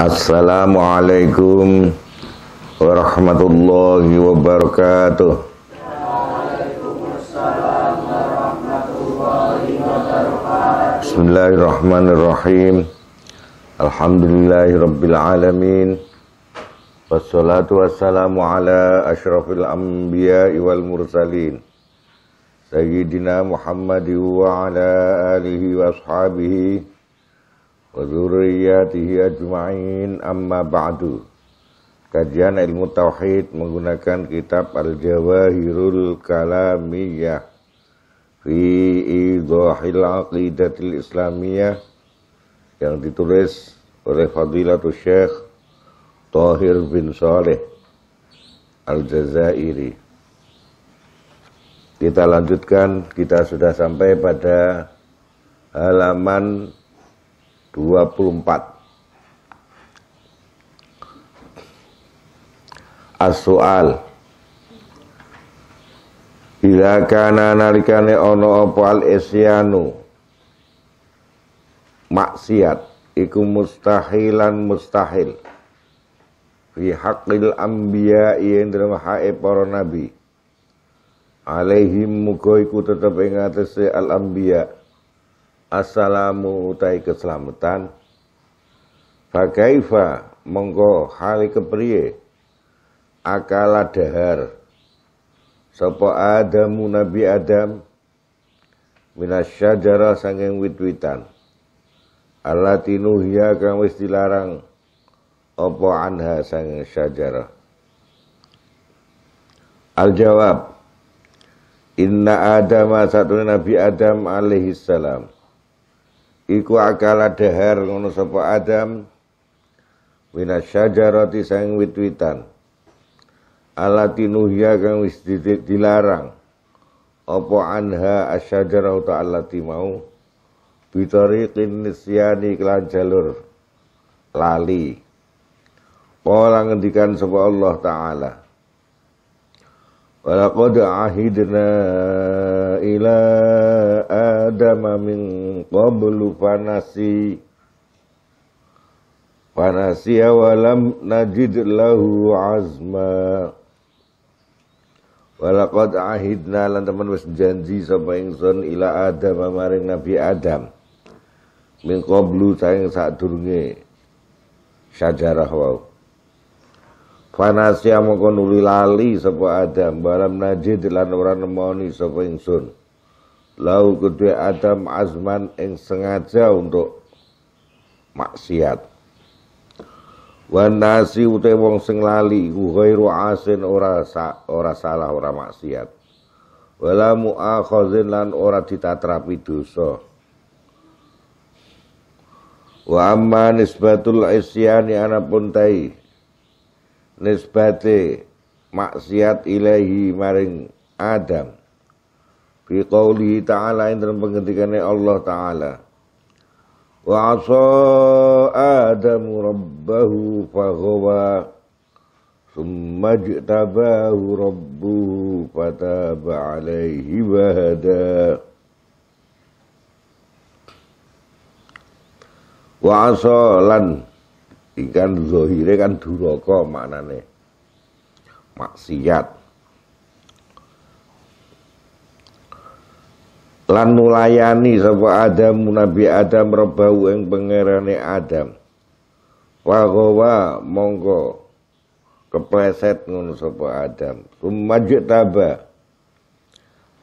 Assalamualaikum warahmatullahi wabarakatuh. Bismillahirrahmanirrahim. Alhamdulillahirabbil alamin. Wassalatu wassalamu ala asyrafil anbiya'i wal mursalin. Sayyidina Muhammadin wa ala alihi washabihi wa wa dzurriyyatihi ajma'in amma ba'du. Kajian ilmu tauhid menggunakan kitab Al-Jawahirul Kalamiyah fi Idhahil Aqidatil Islamiyah yang ditulis oleh Fadilatul Syekh Tahir bin Saleh Al-Jazairi. Kita lanjutkan, kita sudah sampai pada halaman 24 As-soal Bila kana narikane ono apa al isyanu maksiat iku mustahilan mustahil fi haqqil anbiya yen iya dalam hae para nabi alaihim muga iku tetep ing atase al anbiya assalamu utai keselamatan Fakaifa mongko hali kepriye akala dahar sapa Adamu Nabi Adam minasyajara sanging wit-witan alati nuhya kang wis dilarang opo anha sanging syajara Al jawab Inna Adama satu Nabi Adam alaihi salam iku akala dahar ngono sapa Adam syajarati sang wit-witan alati nuhya kang wis dilarang apa anha asyajarah alati mau bitariqin nisyani kelan jalur lali Pola ngendikan sapa Allah taala Walaqad ahidna ila adama min qablu fanasi Fanasi awalam najid lahu azma Walaqad ahidna lan wes janji sama yang sun ila adama maring nabi adam Min qablu sayang saat durungi Shajarah wawah Panasya mongko nuli lali sapa Adam balam najid lan ora nemoni sapa ingsun. Lau kedua Adam azman ing sengaja untuk maksiat. Wan nasi utai wong sing lali iku ghairu asin ora sa, ora salah ora maksiat. Wala muakhazin lan ora ditatrapi dosa. Wa amma nisbatul isyani anapun tai nisbate maksiat ilahi maring Adam fi qaulihi ta'ala ing dalam penggantikannya Allah taala wa asa adam rabbahu faghwa summa jtabahu rabbuhu fataba alaihi wahada wa asa lan ikan zohire kan duraka maknane maksiat lan nulayani sapa Adam Nabi Adam rebau ing pangerane Adam wagawa monggo kepleset ngono sapa Adam sumajik taba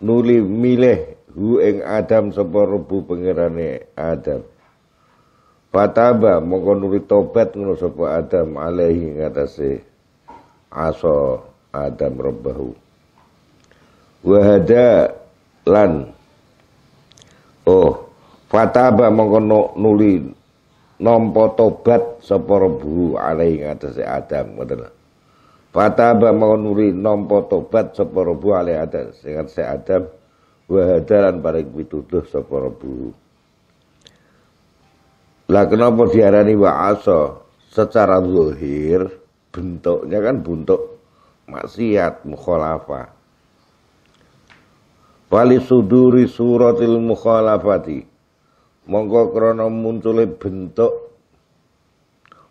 nuli milih hu ing Adam sapa rebu pangerane Adam Fataba mongko nuli tobat ngono sapa Adam alaihi ngatasi aso Adam robbahu. Wahada lan Oh, fataba mongko nuli nampa tobat sapa Rabbu alaihi Adam ngoten. Fataba mongko nuli nampa tobat sapa Rabbu alaihi ngatasi Adam. Wahada lan paring pituduh sapa lah kenapa diarani wa'asa? Secara zuhir bentuknya kan bentuk maksiat mukhalafah. Wali suduri suratil mukhalafati. Monggo kronom muncule bentuk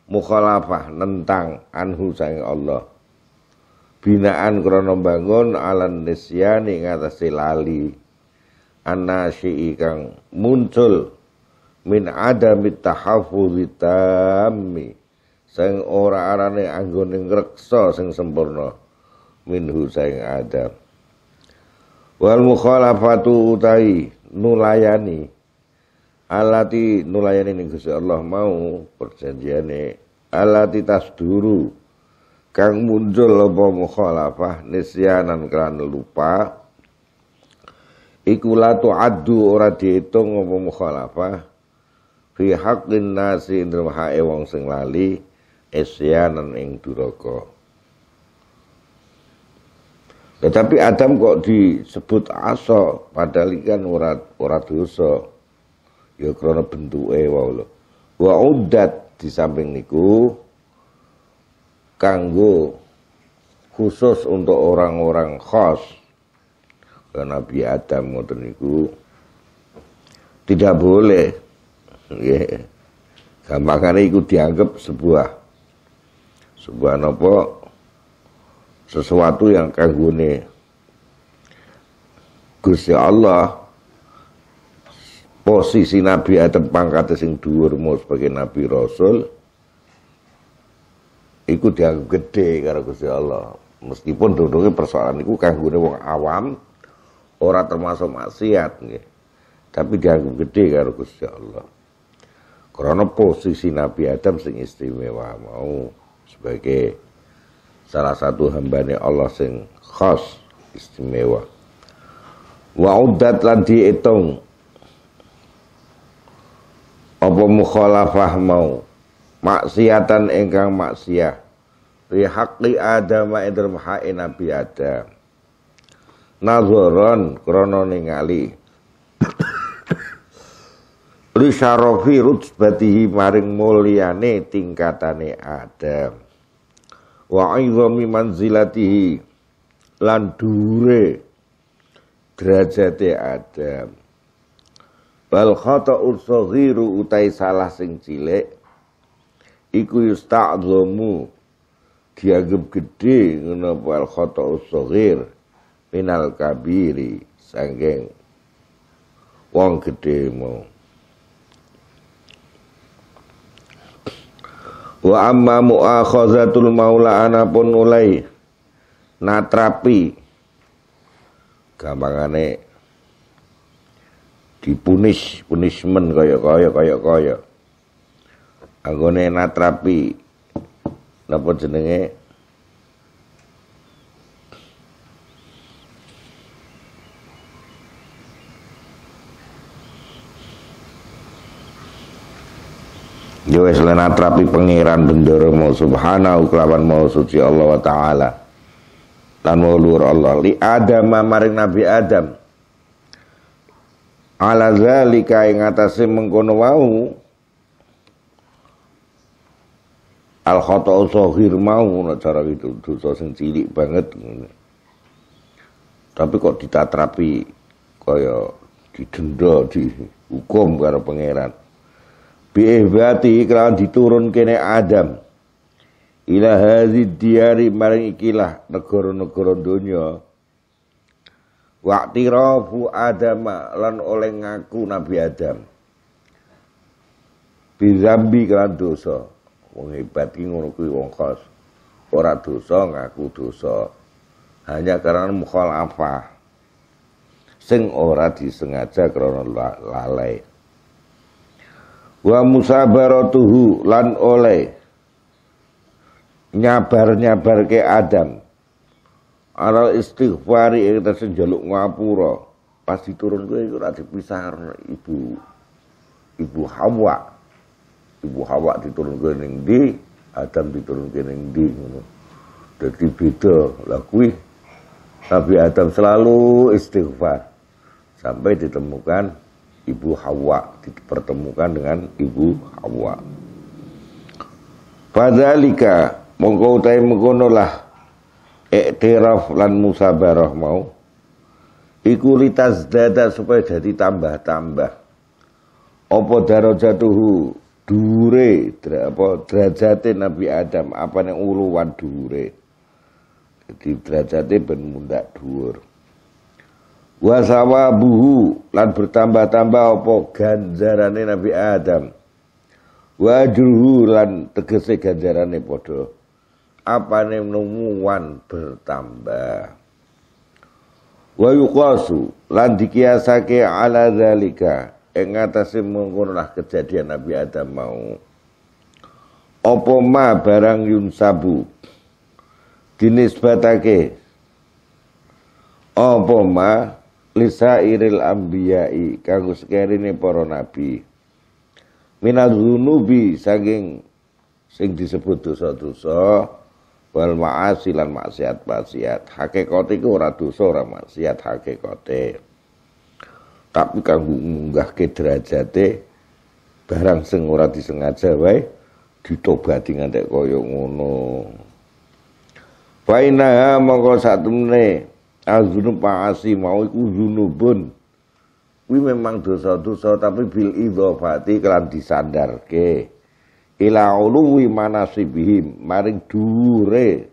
mukhalafah nentang anhu sang Allah. Binaan kronom bangun alan nisyani ngatasi lali. Anasi kang muncul min adami tahaffuzi tammi sing ora arane anggone ngrekso sing sempurna minhu sing adam. wal mukhalafatu utai nulayani alati nulayani ning Gusti Allah mau perjanjiane alati tasduru kang muncul apa mukhalafah nisyanan kan lupa iku la tu'addu ora diitung apa mukhalafah fi haqqin nasi ing hae wong sing lali isyanan ing duraka tetapi Adam kok disebut aso padahal ikan urat urat dosa ya krana bentuke wae lho wa uddat di samping niku kanggo khusus untuk orang-orang khos Nabi Adam ngoten niku tidak boleh Gampang Gampangane ikut dianggap sebuah sebuah nopo sesuatu yang kaguni Gusti Allah posisi Nabi Adam pangkat sing dhuwur sebagai Nabi Rasul iku dianggap gede karo Gusti Allah meskipun duduknya persoalan itu kaguni wong awam orang termasuk maksiat nge. tapi dianggap gede karo Gusti Allah karena posisi Nabi Adam sing istimewa mau sebagai salah satu hambane Allah sing khas istimewa. Wa udat lan diitung apa mukhalafah mau maksiatan engkang maksiat ri haqqi Adam wa ing Nabi Adam. Nazaron krana ningali syarofi rutbatihi maring muliane tingkatane Adam wa izami manzilatihi lan dure derajate Adam bal khata usghiru utai salah sing cilik iku yusta'dhamu dianggap gede ngono bal khata usghir minal kabiri sanggeng wong gede mau Wa amma mu'akhazatul maula anapun mulai natrapi gampangane dipunis punishment kaya kaya kaya kaya anggone natrapi napa jenenge Ya wis lan atrapi pangeran bendoro mau subhanahu kelawan mau suci Allah wa taala. Lan mau luhur Allah li Adam maring Nabi Adam. Ala zalika ing atase mengkono wau al khata sahir mau ngono cara itu dosa sing cilik banget Tapi kok ditatrapi kaya didenda dihukum karo pangeran biihbati kelawan diturun kene Adam ila hadzi diari maring ikilah negara-negara donya rafu Adam lan oleh ngaku Nabi Adam bizambi kelawan dosa wong hebat ki ngono kuwi wong kos ora dosa ngaku dosa hanya karena mukhalafah sing ora disengaja karena lalai wa musabaratuhu lan oleh nyabar-nyabar ke Adam alal istighfari yang kita senjaluk ngapura pas diturun gue itu nanti pisah ibu ibu Hawa ibu Hawa diturun gue neng di Adam diturun ke neng di jadi beda lah tapi Nabi Adam selalu istighfar sampai ditemukan Ibu Hawa dipertemukan dengan Ibu Hawa. Padalika mongko utai mengkono lah iktiraf lan musabarah mau iku litas dada supaya jadi tambah-tambah apa darajatuhu dure apa derajate Nabi Adam apa yang uluan dure jadi derajate ben mundak dhuwur wasawa buhu lan bertambah-tambah opo ganjarane Nabi Adam wajruhu lan tegese ganjarane padha apane numuan bertambah wa yuqasu lan dikiasake ala zalika ing ngatasé mengkonolah kejadian Nabi Adam mau apa ma barang yun sabu dinisbatake apa ma lisairil ambiyai kanggo sekerine para nabi minal zunubi saking sing disebut dosa-dosa wal ma'asi lan maksiat maksiat hakikate iku ora dosa ora maksiat hakikate tapi kanggo ngunggahke derajate barang sing ora disengaja wae ditobati ngantek kaya ngono Bainaha mongko satemene azunub ma'asi mau iku zunubun wih memang dosa-dosa tapi bil idhofati kelan ke ila uluwi manasibihim maring dure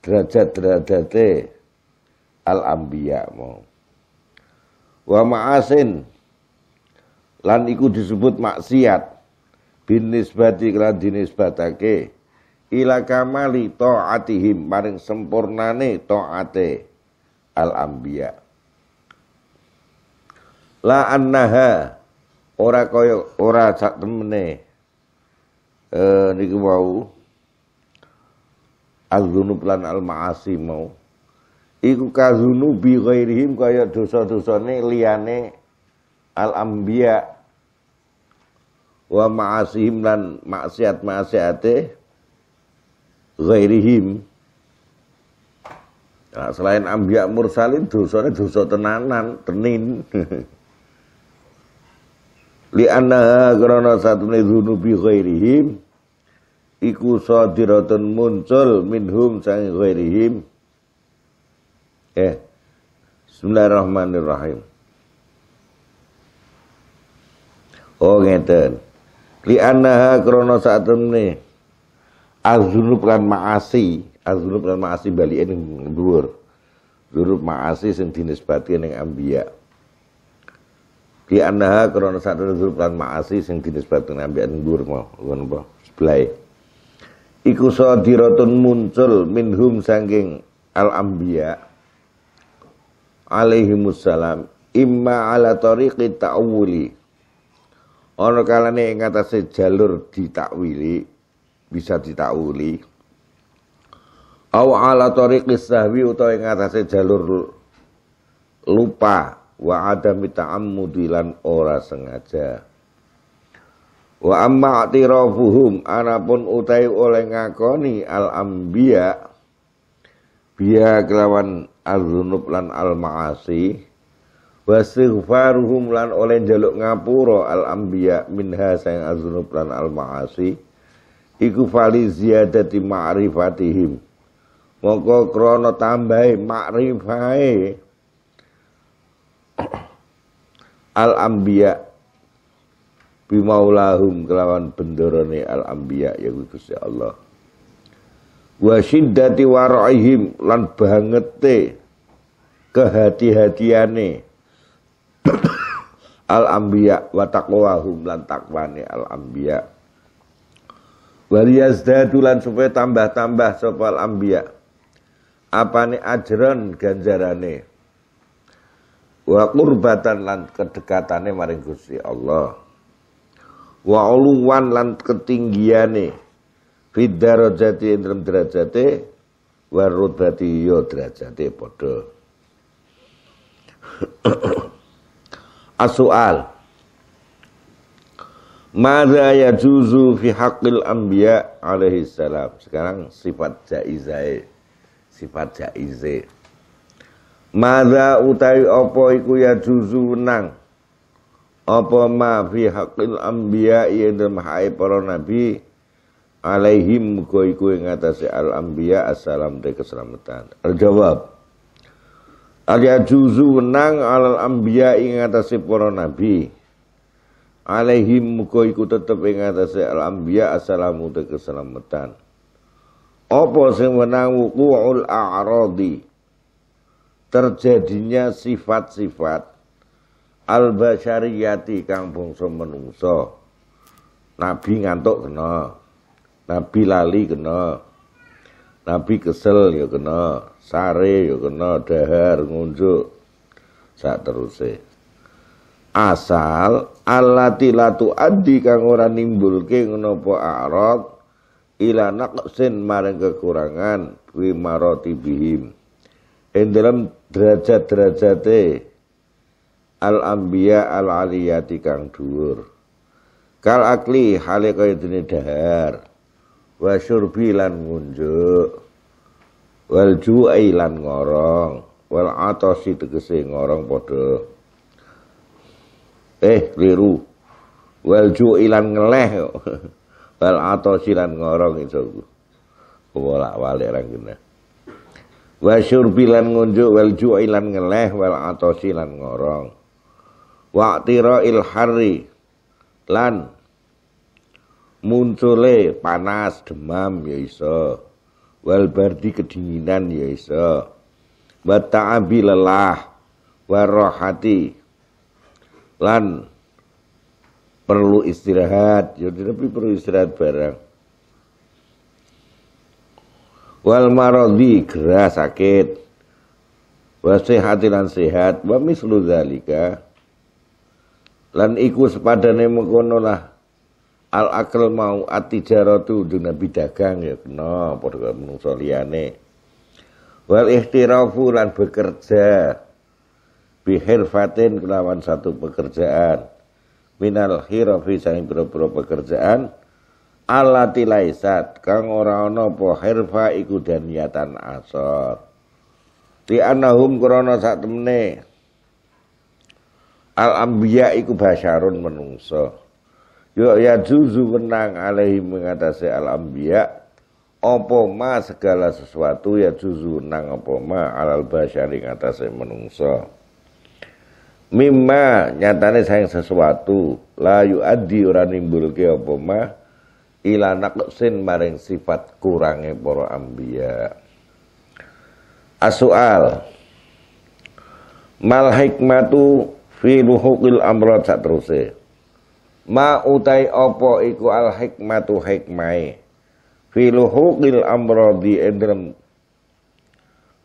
derajat-derajate al anbiya mau wa ma'asin lan iku disebut maksiat bin nisbati kelan dinisbatake ila kamali ta'atihim maring sempurnane ta'ate al ambia, La annaha ora kaya ora sak temene eh niku wau az-dzunub lan al-ma'asi mau iku kazunubi ghairihim kaya dosa-dosane liyane al ambia wa ma'asihim lan maksiat-maksiate ghairihim Nah, selain ambia mursalin ini dosa tenanan, tenin. Li anna karena satu dhunubi khairihim iku sadiratun muncul minhum sang khairihim Eh. Bismillahirrahmanirrahim. Oh ngeten. Li annaha karena satu ini azunub kan maasi azrub lan maasi bali ning dhuwur zurub maasi sing dinisbati ning ambiya bi annaha krana sadene zurub lan maasi sing dinisbati ning ambiya ning dhuwur mau ngono apa sebelah iku sadiratun muncul minhum sangking al ambiya alaihi musallam imma ala tariqi ta'wuli ana kalane ing atase jalur ditakwili bisa ditakwili au ala tariqis sahwi utawa ing atase jalur lupa wa adami ta'ammudi lan ora sengaja wa amma atirafuhum anapun utai oleh ngakoni al anbiya biya kelawan al-zunub lan al-ma'asi wa istighfaruhum lan oleh jaluk ngapura al-anbiya minha sayang al-zunub lan al-ma'asi iku fali ziyadati ma'rifatihim Moga Krono tambahi Makrifai al Ambia bimaulahum kelawan bendorone al Ambia ya Gusti Allah. Wa waraihim lan bangete kehati-hatiane al Ambia Watakwahum lan takwane al Ambia Wal lan supaya tambah-tambah Sopal al apa apane ganjaran ganjarane wa kurbatan lan kedekatane maring Gusti Allah wa uluwan lan ketinggiane fid darajati indram derajate wa rutbati yo ya derajate padha asual Mada ya juzu fi haqqil anbiya alaihi salam. Sekarang sifat jaizai sifat jaize Mada utai opo iku ya juzu nang opo ma fi haqil ambia iya dalam hae para nabi Alaihim muka iku yang ngatasi al ambia assalam dek keselamatan Al jawab Al ya juzu nang al ambia ing ngatasi para nabi Alaihim muka iku tetep ing ngatasi al ambia assalamu dek keselamatan apa sing menang wuqu'ul a'radi? Terjadinya sifat-sifat al bashariyati kang bangsa menungso. Nabi ngantuk kena. Nabi lali kena. Nabi kesel ya kena, sare ya kena, dahar ngunjuk. saat terusih. Asal alati latu adi kang ora nimbulke ngono apa arad ila naqsin maring kekurangan fi maratibihim ing dalam derajat-derajate al anbiya al aliyati kang dhuwur kal akli hale kaya dene dahar wa syurbi lan ngunjuk wal ju'i lan ngorong wal atasi tegese ngorong padha eh liru wal ju'i lan ngeleh bal silan ngorong isoku kewolak walik rangkina. Wasur bilan ngunjuk wal ju'ilan ngeleh wal silan ngorong wa il hari, lan muncule panas demam ya iso wal bardi kedinginan ya iso wa ta'abi lelah warohati, lan perlu istirahat ya tapi perlu istirahat bareng wal maradi gerah sakit wa sehati lan sehat wa mislu zalika lan iku sepadane mengkono lah al akal mau atijaratu dunabi bidagang ya kena padha menungso liyane wal ihtirafu lan bekerja bihirfatin kelawan satu pekerjaan minal hirafi saing boro-boro pekerjaan alati laisat kang ora ana apa hirfa iku niatan asor ti anahum krana sak temene al anbiya iku basyarun menungso yo ya juzu wenang alaihi mengatasi al anbiya apa ma segala sesuatu ya juzu nang apa ma alal basyari ngatasé menungso mimma nyatane sayang sesuatu layu adi ora nimbulke apa mah ila naqsin maring sifat kurange poro ambia asual mal hikmatu fi luhuqil sak satruse ma utai opo iku al hikmatu hikmai fi luhuqil di endrem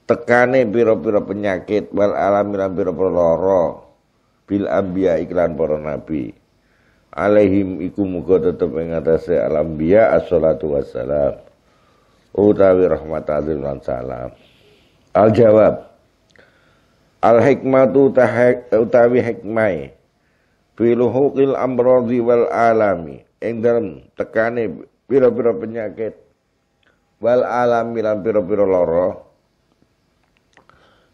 tekane pira-pira penyakit wal alamira pira-pira lara bil ambia iklan para nabi alaihim iku muga tetep ing atase al assalatu wassalam utawi rahmat azim lan salam al jawab al hikmatu utawi hikmai filuhukil amrodi wal alami ing dalem tekane pira-pira penyakit wal alami lan pira-pira lara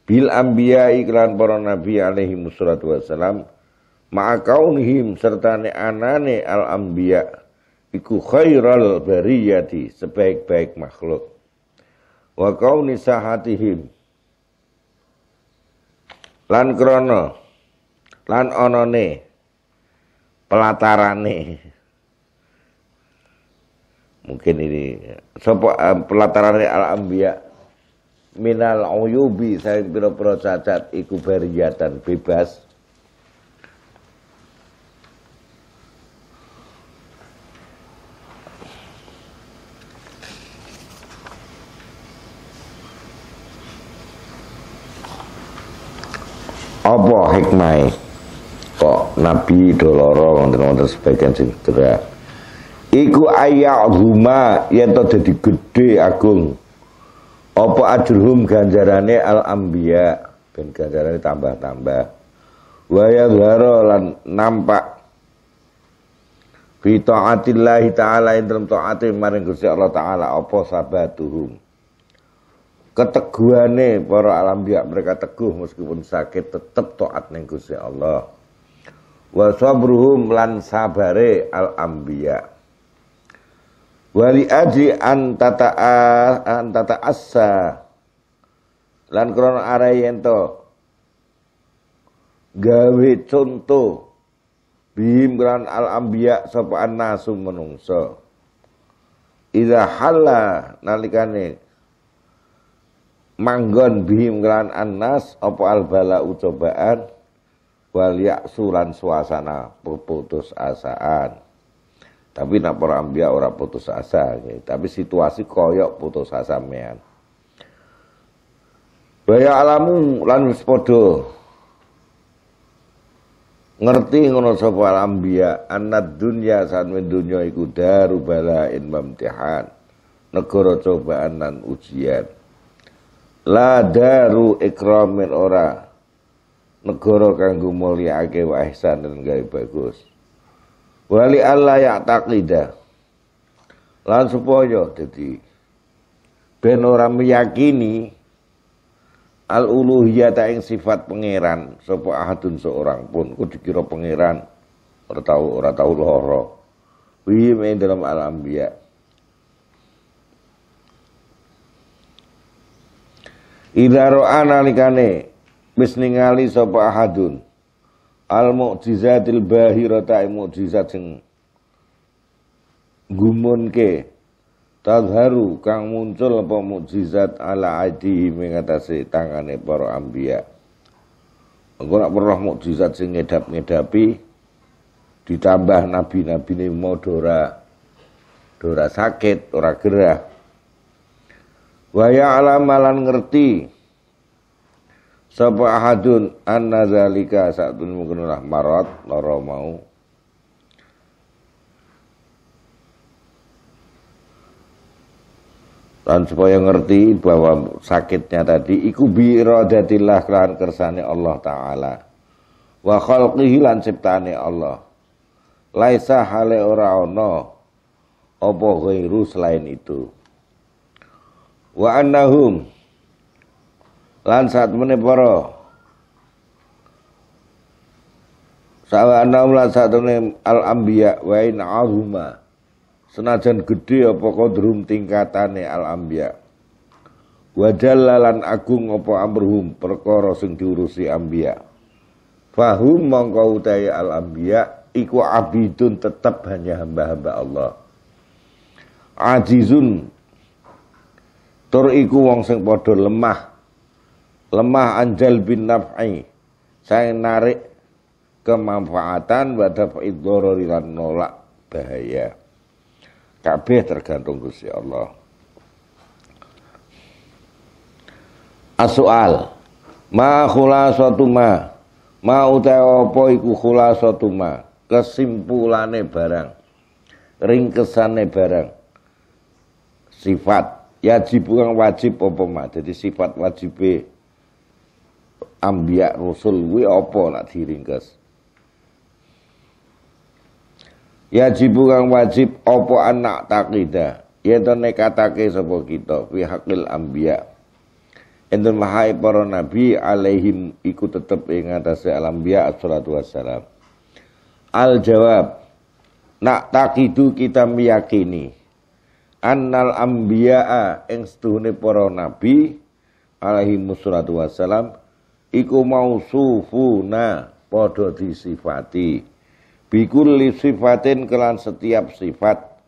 bil ambia iklan para nabi alaihi musallatu wassalam kaunhim serta ne anane al ambia iku khairal bariyati sebaik-baik makhluk wa kauni sahatihim lan krono lan onone pelatarane mungkin ini sapa eh, pelatarane al ambia minal uyubi saya pira-pira cacat iku bariyatan bebas apa hikmah kok nabi doloro wonten-wonten sebagian sing cedera iku ayah huma yen to dadi gedhe agung apa ajruhum ganjarane al ambia ben ganjarane tambah-tambah. Wa yadhharu lan nampak fi taatillahi taala ing dalam taate maring Gusti Allah taala apa sabatuhum. Keteguhane para alambiya mereka teguh meskipun sakit tetap taat ning Gusti Allah. Wa sabruhum lan sabare al ambia wali Aji Antata Asa asa lan krono arayento gawe contoh bihim kran al Ambia sopan annasu menungso Ida hala nalikane manggon bihim kran anas opo al bala ucobaan wal Suran suasana perputus asaan tapi nak para ambia orang putus asa, gitu. tapi situasi koyok putus asa mian. Baya alamu lan wis Ngerti ngono sopo alambia, anak dunia saat mendunia iku daru balain mamtihan. negoro cobaan dan ujian. La daru ikramin ora negoro kanggo mulyakake wa ihsan dan gaib bagus wali Allah ya takida lan supaya jadi ben ora meyakini al uluhiyah tak ing sifat pangeran sopo ahadun seorang pun kudu dikira pangeran ora tau ora tau lara wi dalam alam biya Ida analikane likane wis ningali sapa ahadun al mukjizatil bahirata mukjizat sing gumunke tadharu kang muncul apa mukjizat ala adihi mengatasi tangane para anbiya engko nak weruh mukjizat sing ngedap-ngedapi ditambah nabi-nabi ini mau dora dora sakit, ora gerah. Waya ala malan ngerti Sapa ahadun anna zalika satun mungkinlah marot loro mau dan supaya ngerti bahwa sakitnya tadi iku bi kelahan kersane Allah taala wa khalqihi lan ciptane Allah laisa hale ora ana apa ghairu selain itu wa annahum lan saat meneporo Sawa anaum lan saat al ambia wa in ahuma senajan gede apa kodrum tingkatane al ambia wajalla lan agung apa amrhum perkara sing diurusi ambia fahum mongko utai al ambia iku abidun tetap hanya hamba-hamba Allah ajizun tur iku wong sing padha lemah lemah anjal bin naf'i saya narik kemanfaatan pada idorori dan nolak bahaya kabeh tergantung Gusti Allah Asual ma suatu ma ma utai apa iku suatu ma kesimpulane barang ringkesane barang sifat ya jibu wajib apa ma jadi sifat wajib ambiak rusul kuwi apa nak diringkes Ya jibu kang wajib apa anak takida yaitu nekatake sapa kita fi haqqil anbiya enten mahai para nabi alaihim iku tetep ing atase al anbiya salatu al jawab nak takidu kita meyakini annal anbiya ing sedune para nabi alaihi wassalatu wasallam iku mau mausufuna padha disifati bikulli sifatin kelan setiap sifat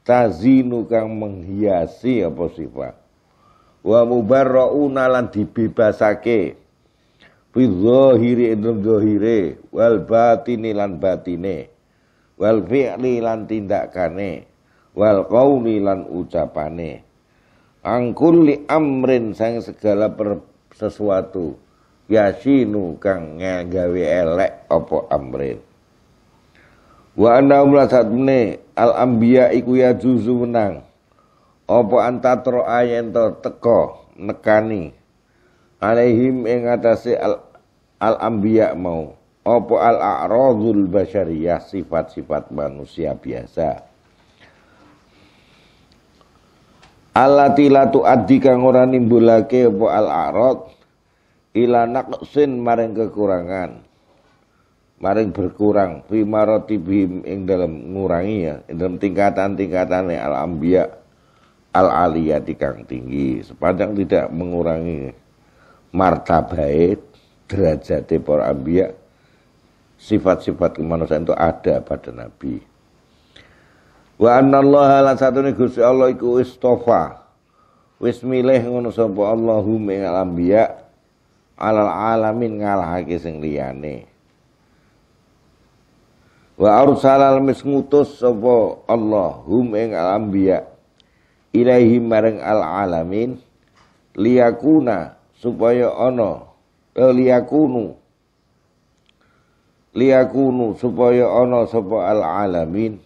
tazinu kang menghiasi apa sifat wa mubarrauna lan dibebasake fi zahiri indrum zahire wal batini lan batine wal fi'li lan tindakane wal qauli lan ucapane angkuli amrin sang segala per, sesuatu yasinu kang ngagawe elek opo amrin wa anna saat ini al anbiya iku ya juzu menang opo antatro ayento teko nekani alaihim ing atase al al anbiya mau opo al a'radul basyariyah sifat-sifat manusia biasa Alati latu adi kang ora nimbulake apa al arad ila naqsin maring kekurangan maring berkurang fi maratibihim ing dalam ngurangi ya ing dalam tingkatan-tingkatan al ambia al aliyati kang tinggi sepanjang tidak mengurangi martabae derajate para ambia, sifat-sifat kemanusiaan itu ada pada nabi wa annallaha lan satune Gusti Allah iku istofa wis milih ngono sapa Allahumma ing al ambia alal alamin ngalahake sing liyane wa arsalal misngutus sapa Allah hum ing alambia ilaihi mareng marang al alamin liyakuna supaya ono eh, liyakunu liyakunu supaya ana sapa al alamin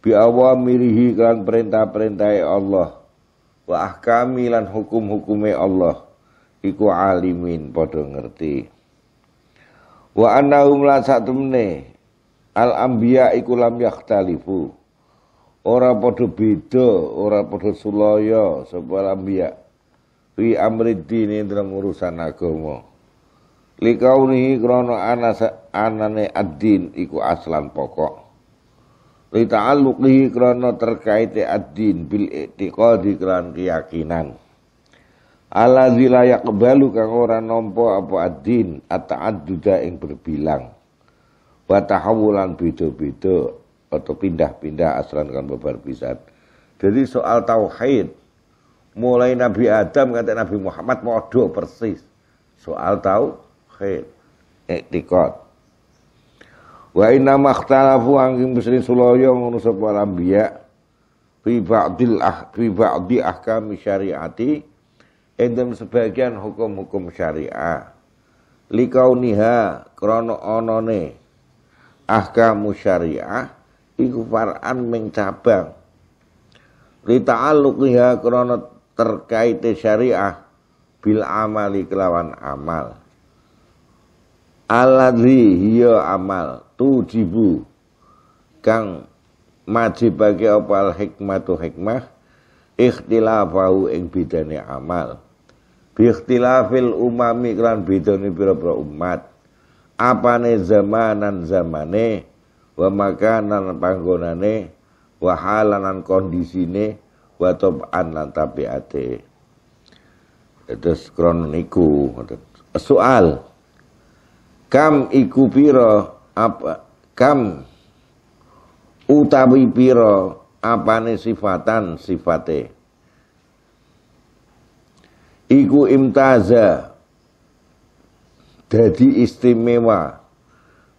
bi awamirihi kan perintah perintah Allah wa ahkami lan hukum-hukume Allah iku alimin padha ngerti wa annahum la satumne al anbiya iku lam yakhtalifu ora padha beda ora padha sulaya sapa al anbiya fi amridine dalam urusan agama krono krana anas anane ad-din iku aslan pokok li ta'alluqihi krono terkait ad-din bil i'tiqadi kran keyakinan Ala la kebalu kang ora nompo apa adin aduda ing berbilang. Wa bido bido atau pindah-pindah asalan kan beberapa pisan. Jadi soal tauhid mulai Nabi Adam kata Nabi Muhammad mau modho persis. Soal tauhid etikot Wa inna makhtalafu angin muslim suloyo ngono sapa fi ah ba'di ahkami syariati Indem sebagian hukum-hukum syariah likauniha krono onone ahkamu syariah iku far'an ming cabang lita'alluqiha krono terkait syariah bil amali kelawan amal aladri hiyo amal tujibu kang bagi opal hikmatu hikmah ikhtilafahu ing bidani amal bikhtilafil umami klan bidoni pira-pira umat apane zamanan zamane wa makanan panggonane wa halanan kondisine wa tab'an lan tabiate terus krono soal kam iku apa kam utawi apa apane sifatan sifate iku imtaza dadi istimewa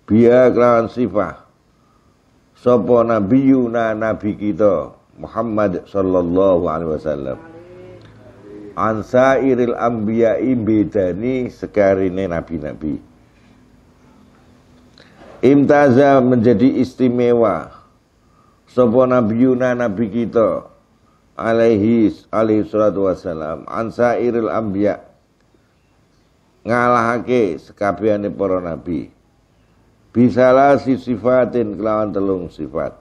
biya kelawan sifah sapa nabiyuna nabi kita Muhammad sallallahu alaihi wasallam an sairil anbiya'i bedani sekarine nabi-nabi imtaza menjadi istimewa sapa nabiyuna nabi kita alaihi alaihi salatu wassalam an sairil anbiya ngalahake sekabehane para nabi bisalah si sifatin kelawan telung sifat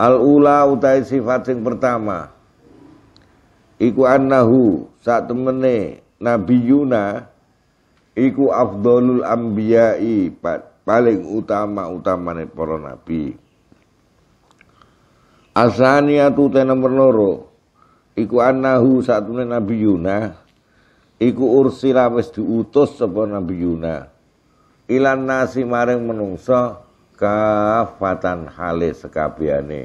al ula utai sifat yang pertama iku annahu saat temene nabi yuna iku afdolul ambiyai paling utama utamane para nabi Asaniyatu te nomor loro iku saat satune Nabi Yuna iku ursila wis diutus sapa Nabi Yuna ilan nasi maring menungsa kafatan hale sekabiane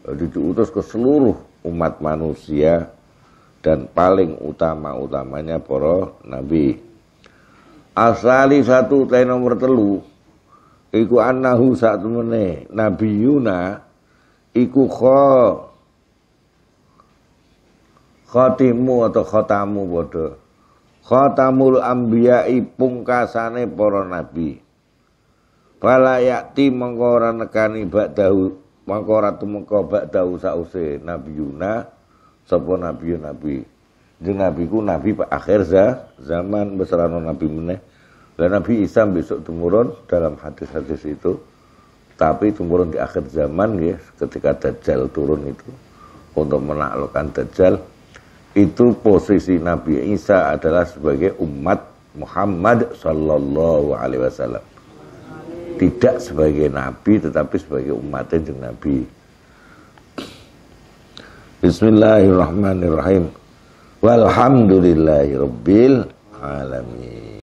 jadi diutus ke seluruh umat manusia dan paling utama-utamanya para nabi asali satu teh nomor telu iku saat mene nabi Yuna iku kha khatimu atau khatamu padha khotamul anbiya'i pungkasane para nabi fala yakti mengko ora nekani ba'dahu mengko ora ba'dahu sause nabi Yuna sapa nabi nabi jeneng nabi ku nabi pak akhir za, zaman beserano nabi meneh dan nabi isam besok temurun dalam hadis-hadis itu tapi turun di akhir zaman ya, ketika Dajjal turun itu untuk menaklukkan Dajjal, itu posisi Nabi Isa adalah sebagai umat Muhammad Sallallahu Alaihi Wasallam. Tidak sebagai Nabi, tetapi sebagai umatnya dari Nabi. Bismillahirrahmanirrahim. Walhamdulillahi Alamin.